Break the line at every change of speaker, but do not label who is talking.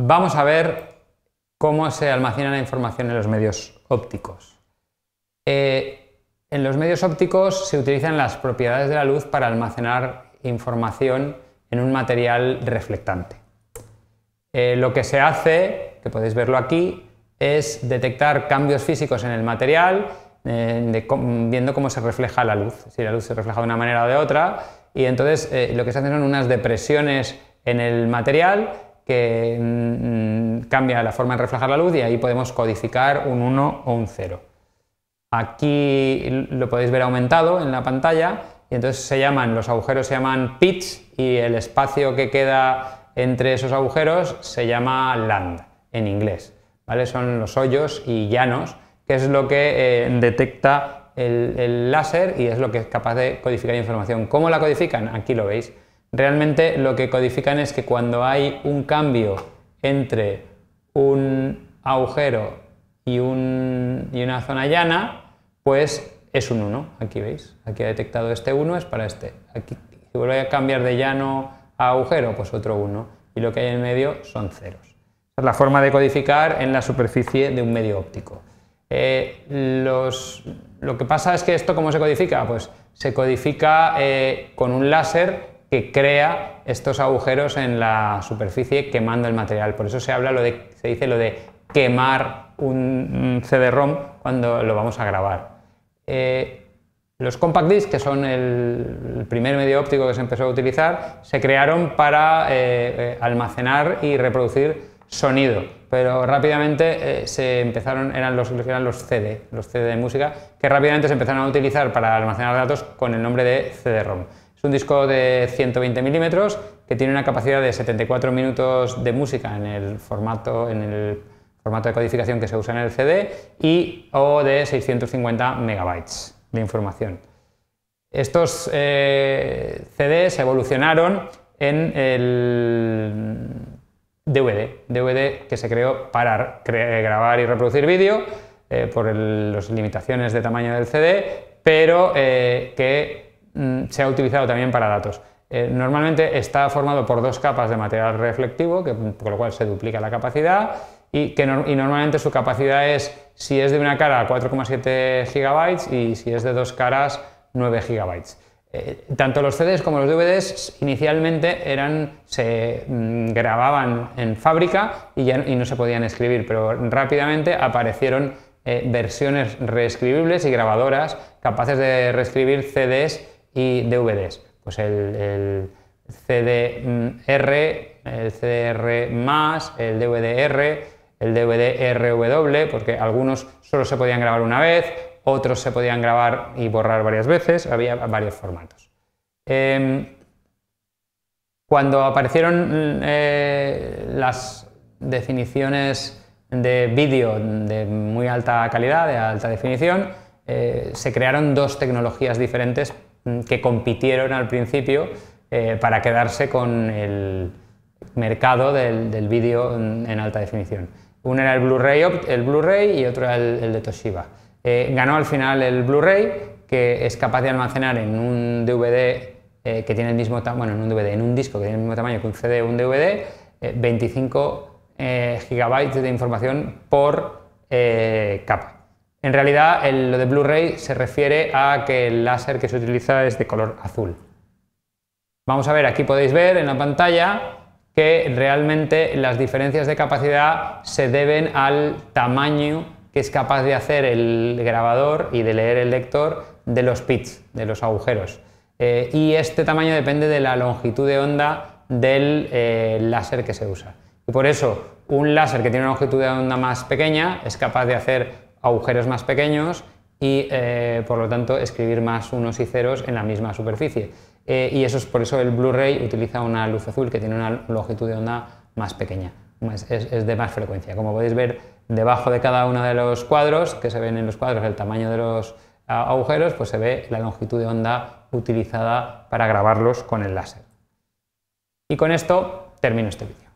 Vamos a ver cómo se almacena la información en los medios ópticos. Eh, en los medios ópticos se utilizan las propiedades de la luz para almacenar información en un material reflectante. Eh, lo que se hace, que podéis verlo aquí, es detectar cambios físicos en el material eh, viendo cómo se refleja la luz, si la luz se refleja de una manera o de otra, y entonces lo que se hacen son unas depresiones en el material que mm, mm, cambia la forma de reflejar la luz y ahí podemos codificar un 1 o un 0. Aquí lo podéis ver aumentado en la pantalla y entonces se llaman, los agujeros se llaman pits y el espacio que queda entre esos agujeros se llama land en inglés. ¿vale? Son los hoyos y llanos, que es lo que eh, detecta el, el láser y es lo que es capaz de codificar información. ¿Cómo la codifican? Aquí lo veis. Realmente lo que codifican es que cuando hay un cambio entre un agujero y, una zona llana, pues es un 1. Aquí veis, aquí ha detectado este 1, es para este. Aquí, si vuelve a cambiar de llano a agujero, pues otro 1. Y lo que hay en medio son ceros. es la forma de codificar en la superficie de un medio óptico. Eh, lo que pasa es que esto, ¿cómo se codifica? Pues se codifica eh, con un láser que crea estos agujeros en la superficie quemando el material. Por eso se habla se dice lo de quemar un CD-ROM cuando lo vamos a grabar. Eh, los compact discs, que son el, primer medio óptico que se empezó a utilizar, se crearon para eh, eh, almacenar y reproducir sonido, pero rápidamente se empezaron, eran los, eran los CD, los CD de música, que rápidamente se empezaron a utilizar para almacenar datos con el nombre de CD-ROM. Es un disco de 120 milímetros que tiene una capacidad de 74 minutos de música en el formato, en el formato de codificación que se usa en el CD y o de 650 megabytes de información. Estos eh, CD se evolucionaron en el DVD, DVD que se creó para grabar y reproducir vídeo eh, por las limitaciones de tamaño del CD, pero eh, que Mm, se ha utilizado también para datos. Eh, normalmente está formado por dos capas de material reflectivo, que, con mm, lo cual se duplica la capacidad, y, que normalmente su capacidad es, si es de una cara, 4,7 gigabytes y si es de dos caras, 9 gigabytes. Eh, tanto los CDs como los DVDs inicialmente eran, se mm, grababan en fábrica y, no se podían escribir, pero rápidamente aparecieron eh, versiones reescribibles y grabadoras capaces de reescribir CDs y DVDs. Pues el, el CDR, el CDR, el DVDR, el DVD-RW, porque algunos solo se podían grabar una vez, otros se podían grabar y borrar varias veces, había varios formatos. Em, cuando aparecieron eh, las definiciones de vídeo de muy alta calidad, de alta definición, eh, se crearon dos tecnologías diferentes Mm, que compitieron al principio eh, para quedarse con el mercado del, vídeo en, alta definición. Uno era el Blu-ray el Blu-ray y otro era el, de Toshiba. Eh, ganó al final el Blu-ray, que es capaz de almacenar en un DVD eh, que tiene el mismo tamaño, bueno, en un DVD, en un disco que tiene el mismo tamaño que un CD o un DVD, 25 gigabytes de información por capa. En realidad, lo de Blu-ray se refiere a que el láser que se utiliza es de color azul. Vamos a ver, aquí podéis ver en la pantalla que realmente las diferencias de capacidad se deben al tamaño que es capaz de hacer el grabador y de leer el lector de los pits, de los agujeros. Eh, y este tamaño depende de la longitud de onda del eh, láser que se usa. Y por eso, un láser que tiene una longitud de onda más pequeña es capaz de hacer agujeros más pequeños y eh, por lo tanto escribir más unos y ceros en la misma superficie. Eh, y eso es por eso el Blu-ray utiliza una luz azul que tiene una longitud de onda más pequeña, es, es, de más frecuencia. Como podéis ver, debajo de cada uno de los cuadros, que se ven en los cuadros el tamaño de los agujeros, pues se ve la longitud de onda utilizada para grabarlos con el láser. Y con esto termino este vídeo.